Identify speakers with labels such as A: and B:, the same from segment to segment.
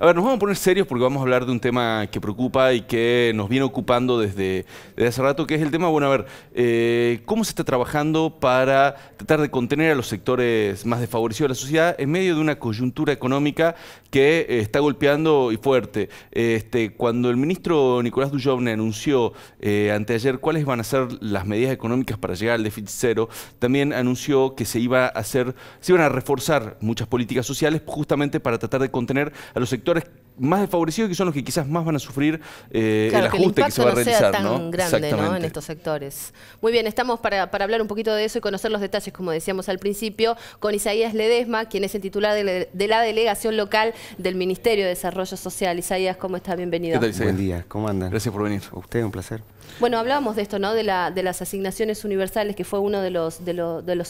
A: A ver, nos vamos a poner serios porque vamos a hablar de un tema que preocupa y que nos viene ocupando desde, hace rato, que es el tema, bueno, a ver, eh, ¿cómo se está trabajando para tratar de contener a los sectores más desfavorecidos de la sociedad en medio de una coyuntura económica que eh, está golpeando y fuerte? Este, cuando el ministro Nicolás Dujovne anunció eh, anteayer cuáles van a ser las medidas económicas para llegar al déficit cero, también anunció que se iba a hacer, se iban a reforzar muchas políticas sociales justamente para tratar de contener a los sectores más desfavorecidos que son los que quizás más van a sufrir eh, el ajuste que, se va a realizar. No sea tan grande en estos
B: sectores. Muy bien, estamos para, hablar un poquito de eso y conocer los detalles, como decíamos al principio, con Isaías Ledesma, quien es el titular de, la delegación local del Ministerio de Desarrollo Social. Isaías, ¿cómo está? Bienvenido. ¿Qué tal, Isaías? Buen
C: día, ¿cómo andan? Gracias por venir. A usted, un placer.
B: Bueno, hablábamos de esto, ¿no? De, las asignaciones universales, que fue uno de los,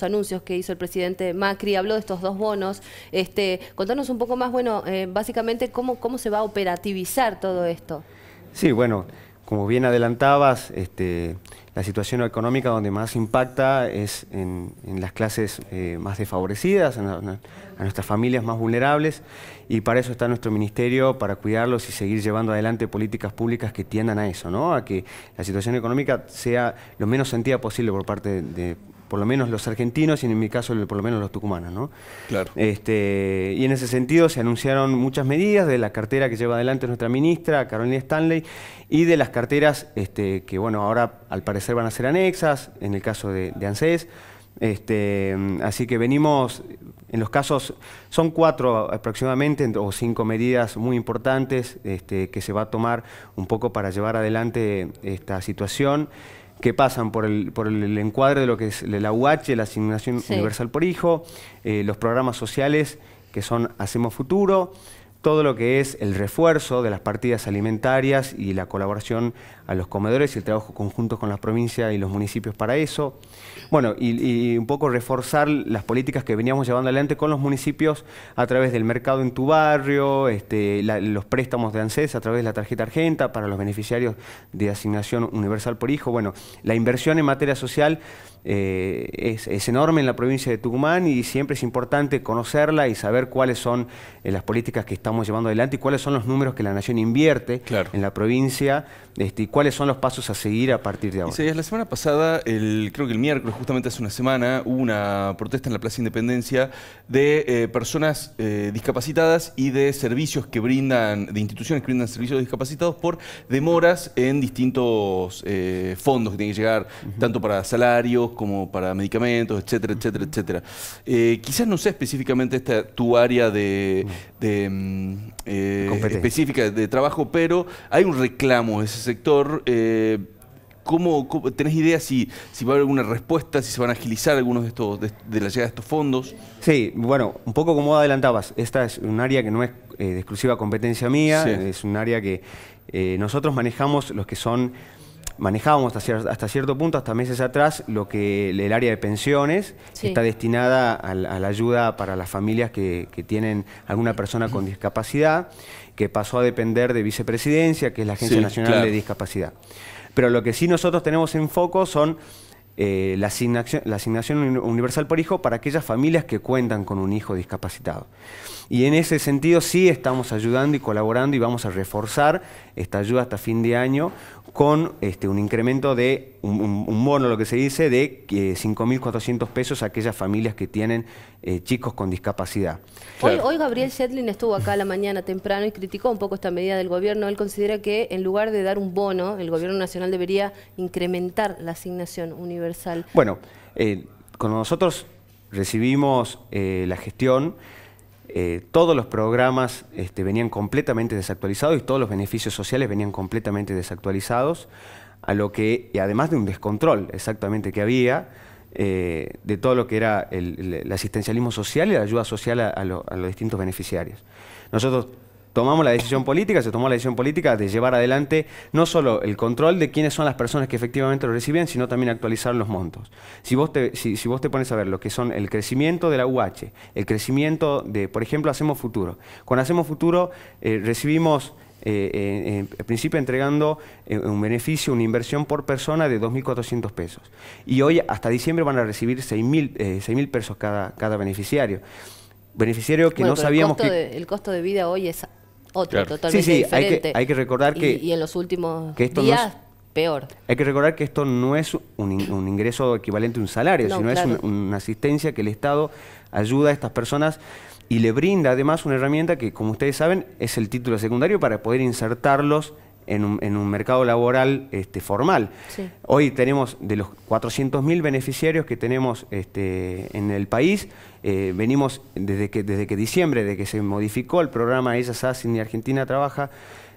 B: anuncios que hizo el presidente Macri. Habló de estos dos bonos. Este, contanos un poco más, bueno, eh, básicamente cómo, se va a operativizar todo esto.
C: Sí, bueno, como bien adelantabas, este, la situación económica donde más impacta es en, las clases eh, más desfavorecidas, en, a nuestras familias más vulnerables, y para eso está nuestro ministerio, para cuidarlos y seguir llevando adelante políticas públicas que tiendan a eso, ¿no? a que la situación económica sea lo menos sentida posible por parte de por lo menos los argentinos y en mi caso por lo menos los tucumanos. ¿no? Claro. Este, y en ese sentido se anunciaron muchas medidas de la cartera que lleva adelante nuestra ministra, Carolina Stanley, y de las carteras este, que bueno, ahora al parecer van a ser anexas, en el caso de, ANSES. Este, así que venimos, en los casos, son cuatro aproximadamente o cinco medidas muy importantes este, que se va a tomar un poco para llevar adelante esta situación que pasan por el, por el encuadre de lo que es la UH, la Asignación Universal por Hijo, eh, los programas sociales que son Hacemos Futuro, todo lo que es el refuerzo de las partidas alimentarias y la colaboración a los comedores y el trabajo conjunto con las provincias y los municipios para eso. Bueno, y, un poco reforzar las políticas que veníamos llevando adelante con los municipios a través del mercado en tu barrio, este, los préstamos de ANSES a través de la tarjeta argenta para los beneficiarios de asignación universal por hijo. Bueno, la inversión en materia social eh, es, enorme en la provincia de Tucumán y siempre es importante conocerla y saber cuáles son eh, las políticas que estamos llevando adelante y cuáles son los números que la Nación invierte en la provincia este, y cuáles son los pasos a seguir
A: a partir de ahora. Sí, la semana pasada, el, creo que el miércoles, justamente hace una semana, hubo una protesta en la Plaza Independencia de eh, personas eh, discapacitadas y de servicios que brindan, de instituciones que brindan servicios discapacitados por demoras en distintos eh, fondos que tienen que llegar, tanto para salarios como para medicamentos, etcétera, etcétera, etcétera. quizás no sé específicamente esta, tu área de mm, eh, específica de trabajo, pero hay un reclamo de ese sector. Eh, ¿Cómo, tenés idea si, si va a haber alguna respuesta, si se van a agilizar algunos de estos de, la llegada de estos fondos? Sí, bueno, un poco como adelantabas, esta es un área que no es eh, de exclusiva
C: competencia mía, es un área que nosotros manejamos los que son manejábamos hasta, cierto punto, hasta meses atrás, lo que el área de pensiones está destinada a, la ayuda para las familias que, tienen alguna persona con discapacidad, que pasó a depender de vicepresidencia, que es la Agencia Nacional de Discapacidad. Pero lo que sí nosotros tenemos en foco son eh, la, la, asignación, universal por hijo para aquellas familias que cuentan con un hijo discapacitado. Y en ese sentido sí estamos ayudando y colaborando y vamos a reforzar esta ayuda hasta fin de año con este, un incremento de un, bono, lo que se dice, de 5.400 eh, pesos a aquellas familias que tienen eh, chicos con discapacidad. Hoy,
B: Gabriel Shetlin estuvo acá la mañana temprano y criticó un poco esta medida del gobierno. Él considera que en lugar de dar un bono, el gobierno nacional debería incrementar la asignación universal.
C: Bueno, eh, cuando nosotros recibimos la gestión, eh, todos los programas este, venían completamente desactualizados y todos los beneficios sociales venían completamente desactualizados, a lo que, y además de un descontrol exactamente que había, eh, de todo lo que era el, asistencialismo social y la ayuda social a, los distintos beneficiarios. Nosotros tomamos la decisión política, se tomó la decisión política de llevar adelante no solo el control de quiénes son las personas que efectivamente lo reciben, sino también actualizar los montos. Si vos te, si, vos te pones a ver lo que son el crecimiento de la UH, el crecimiento de, por ejemplo, Hacemos Futuro. Con Hacemos Futuro eh, recibimos... en eh, eh, principio entregando un beneficio, una inversión por persona de 2.400 pesos. Y hoy hasta diciembre van a recibir 6.000 mil pesos cada, cada beneficiario beneficiario que no sabíamos que...
B: el costo de vida hoy es otro totalmente sí, sí, Hay que, recordar que... Y, en los últimos esto días, no es, peor.
C: Hay que recordar que esto no es un, ingreso equivalente a un salario, sino es una asistencia que el Estado ayuda a estas personas y le brinda además una herramienta que, como ustedes saben, es el título secundario para poder insertarlos en un, mercado laboral este, formal. Hoy tenemos de los 400.000 beneficiarios que tenemos este, en el país, eh, venimos desde que, desde que diciembre, de que se modificó el programa Ellas Hacen y Argentina Trabaja,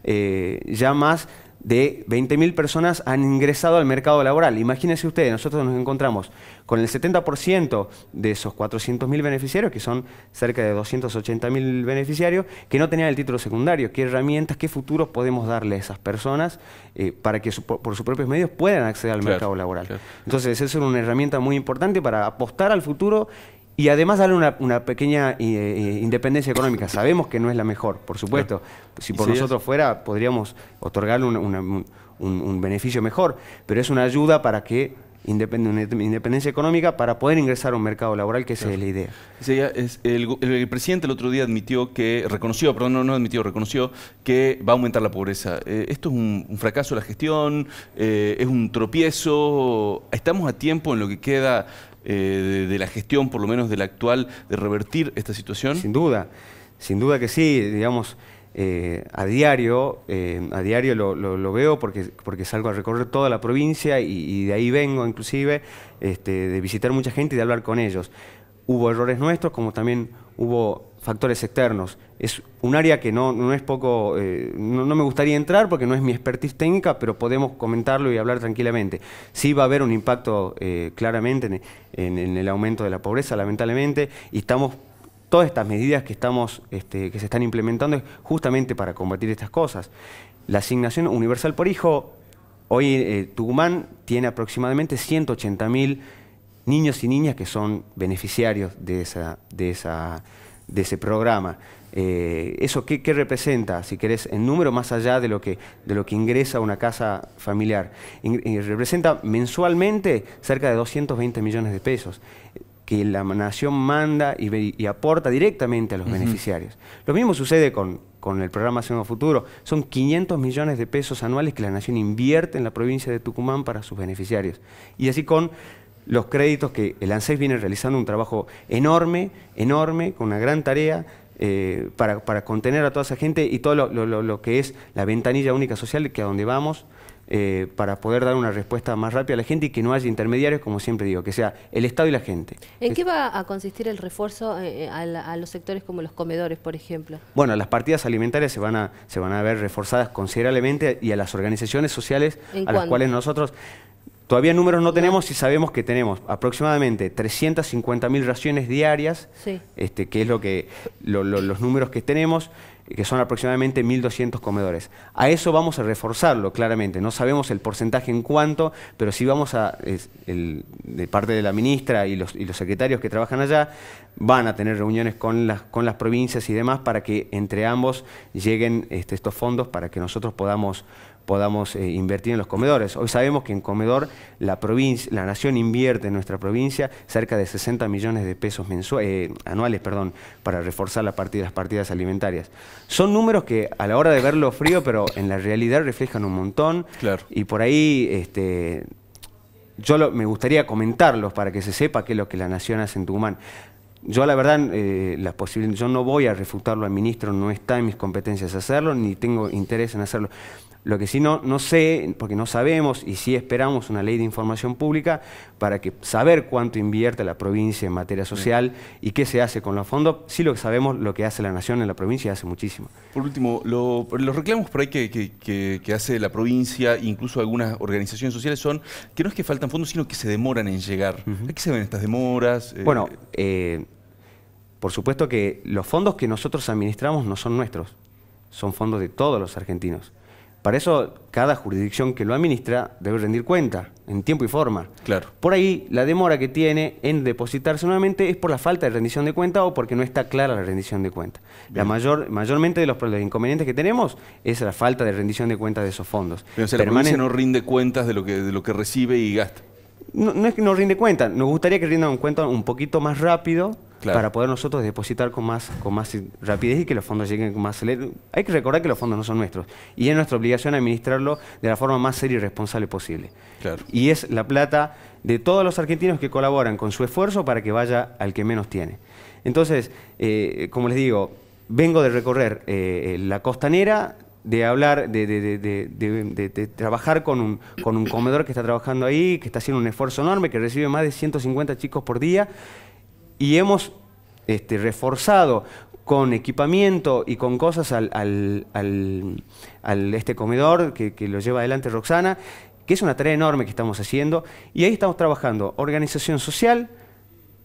C: eh, ya más de 20.000 personas han ingresado al mercado laboral. Imagínense ustedes, nosotros nos encontramos con el 70% de esos 400.000 beneficiarios, que son cerca de 280.000 beneficiarios, que no tenían el título secundario. ¿Qué herramientas, qué futuros podemos darle a esas personas eh, para que por sus propios medios puedan acceder al mercado laboral? Entonces, eso es una herramienta muy importante para apostar al futuro y además darle una, pequeña eh, eh, independencia económica. Sabemos que no es la mejor, por supuesto. Si por nosotros fuera, podríamos otorgarle un, beneficio mejor, pero es una ayuda para que independencia económica para poder ingresar a un mercado laboral, que es
A: la idea. el, presidente el otro día admitió que, reconoció, perdón, no, admitió, reconoció que va a aumentar la pobreza. Eh, ¿Esto es un, fracaso de la gestión? ¿Es un tropiezo? ¿Estamos a tiempo en lo que queda eh, de, la gestión, por lo menos de la actual, de revertir esta situación? Sin duda, sin duda que sí, digamos,
C: eh, a diario, eh, a diario lo, veo porque, porque salgo a recorrer toda la provincia y, de ahí vengo inclusive este, de visitar mucha gente y de hablar con ellos. Hubo errores nuestros, como también hubo factores externos. Es un área que no, es poco, eh, no, me gustaría entrar porque no es mi expertise técnica, pero podemos comentarlo y hablar tranquilamente. Sí va a haber un impacto eh, claramente en, el aumento de la pobreza, lamentablemente, y estamos todas estas medidas que estamos, este, que se están implementando es justamente para combatir estas cosas. La asignación universal por hijo, hoy eh, Tucumán tiene aproximadamente 180 mil niños y niñas que son beneficiarios de esa, de esa de ese programa. Eh, ¿Eso qué, representa, si querés, en número más allá de lo que, de lo que ingresa una casa familiar? Eh, representa mensualmente cerca de 220 millones de pesos que la nación manda y, aporta directamente a los beneficiarios. Lo mismo sucede con, el programa Seno Futuro. Son 500 millones de pesos anuales que la nación invierte en la provincia de Tucumán para sus beneficiarios. Y así con los créditos que el ANSES viene realizando un trabajo enorme, enorme, con una gran tarea eh, para, contener a toda esa gente y todo lo, que es la ventanilla única social, que a donde vamos, eh, para poder dar una respuesta más rápida a la gente y que no haya intermediarios, como siempre digo, que sea el Estado y la gente.
B: ¿En qué va a consistir el refuerzo eh, a, los sectores como los comedores, por ejemplo?
C: Bueno, las partidas alimentarias se van a, se van a ver reforzadas considerablemente y a las organizaciones sociales a las cuales nosotros... Todavía números no tenemos y sabemos que tenemos aproximadamente 350.000 raciones diarias, este, que es lo que los números que tenemos, que son aproximadamente 1.200 comedores. A eso vamos a reforzarlo, claramente. No sabemos el porcentaje en cuánto, pero sí vamos a, de parte de la ministra y los, secretarios que trabajan allá, van a tener reuniones con las, provincias y demás para que entre ambos lleguen este, estos fondos para que nosotros podamos podamos eh, invertir en los comedores. Hoy sabemos que en comedor la, provincia, la nación invierte en nuestra provincia cerca de 60 millones de pesos mensuales eh, anuales perdón, para reforzar las partidas alimentarias. Son números que a la hora de verlo frío, pero en la realidad reflejan un montón. Y por ahí este, yo me gustaría comentarlos para que se sepa qué es lo que la nación hace en Tucumán. Yo la verdad, eh, yo no voy a refutarlo al ministro, no está en mis competencias hacerlo, ni tengo interés en hacerlo. Lo que sí no, no sé, porque no sabemos, y sí esperamos una ley de información pública para que saber cuánto invierte la provincia en materia social y qué se hace con los fondos, sí lo que sabemos, lo que hace la nación en la provincia hace muchísimo.
A: Por último, lo, los reclamos por ahí que, hace la provincia, incluso algunas organizaciones sociales, son que no es que faltan fondos, sino que se demoran en llegar. ¿A qué se ven estas demoras? Eh, bueno, eh,
C: por supuesto que los fondos que nosotros administramos no son nuestros, son fondos de todos los argentinos. Para eso, cada jurisdicción que lo administra debe rendir cuenta en tiempo y forma. Claro. Por ahí, la demora que tiene en depositarse nuevamente es por la falta de rendición de cuenta o porque no está clara la rendición de cuenta. La mayor, mayormente de los, inconvenientes que tenemos es la falta de rendición de cuenta de esos fondos. Pero, o sea, no
A: rinde cuentas de lo que, de lo que recibe y gasta.
C: No, no, es que no rinde cuenta, nos gustaría que rindan cuenta un poquito más rápido, para poder nosotros depositar con más, con más rapidez y que los fondos lleguen con más celeridad. Hay que recordar que los fondos no son nuestros y es nuestra obligación administrarlo de la forma más seria y responsable posible. Y es la plata de todos los argentinos que colaboran con su esfuerzo para que vaya al que menos tiene. Entonces, eh, como les digo, vengo de recorrer eh, eh, la costanera, de hablar, de, trabajar con un, con un, comedor que está trabajando ahí, que está haciendo un esfuerzo enorme, que recibe más de 150 chicos por día, y hemos este, reforzado con equipamiento y con cosas al, este comedor que, lo lleva adelante Roxana, que es una tarea enorme que estamos haciendo. Y ahí estamos trabajando organización social,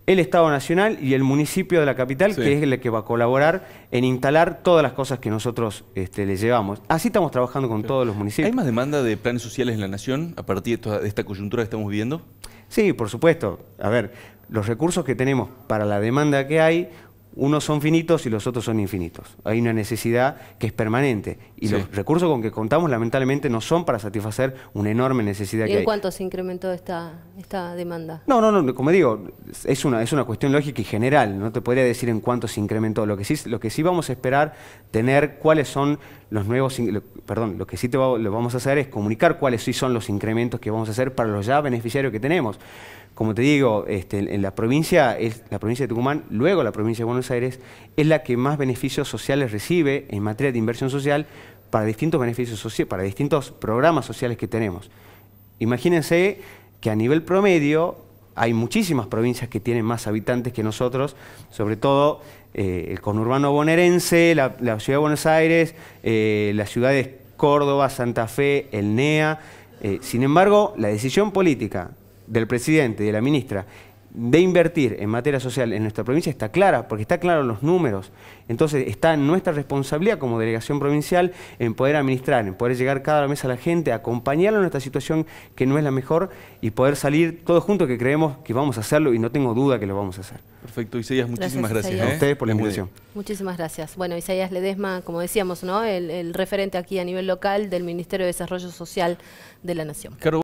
C: el Estado Nacional y el municipio de la capital, que es el que va a colaborar en instalar todas las cosas que nosotros este, le llevamos. Así estamos trabajando con todos los municipios. ¿Hay más demanda de planes sociales en la nación a partir de esta coyuntura que estamos viviendo? Sí, por supuesto. A ver, los recursos que tenemos para la demanda que hay, unos son finitos y los otros son infinitos. Hay una necesidad que es permanente y los recursos con que contamos lamentablemente no son para satisfacer una enorme necesidad que hay. hay. ¿En
B: cuánto se incrementó esta, esta demanda?
C: No, no, no, como digo, es una, es una cuestión lógica y general, no te podría decir en cuánto se incrementó. Lo que sí, lo que sí vamos a esperar tener cuáles son los nuevos, perdón, lo que sí te lo vamos a hacer es comunicar cuáles sí son los incrementos que vamos a hacer para los ya beneficiarios que tenemos como te digo, este, en la provincia, la provincia de Tucumán, luego la provincia de Buenos Aires, es la que más beneficios sociales recibe en materia de inversión social para distintos beneficios sociales, para distintos programas sociales que tenemos. Imagínense que a nivel promedio hay muchísimas provincias que tienen más habitantes que nosotros, sobre todo eh, el conurbano bonaerense, la, ciudad de Buenos Aires, eh, las ciudades Córdoba, Santa Fe, el NEA. Eh, sin embargo, la decisión política del presidente y de la ministra de invertir en materia social en nuestra provincia está clara, porque está claro los números. Entonces está nuestra responsabilidad como delegación provincial en poder administrar, en poder llegar cada mes a la gente, acompañarla en esta situación que no es la mejor y poder salir todos juntos que creemos que vamos a hacerlo y no tengo duda que lo vamos a hacer. Perfecto,
A: Isaías,
B: muchísimas gracias. ¿eh? A ustedes por la invitación. Muchísimas gracias. Bueno, Isaías Ledesma, como decíamos, ¿no? el, referente aquí a nivel local del Ministerio de Desarrollo Social de la Nación.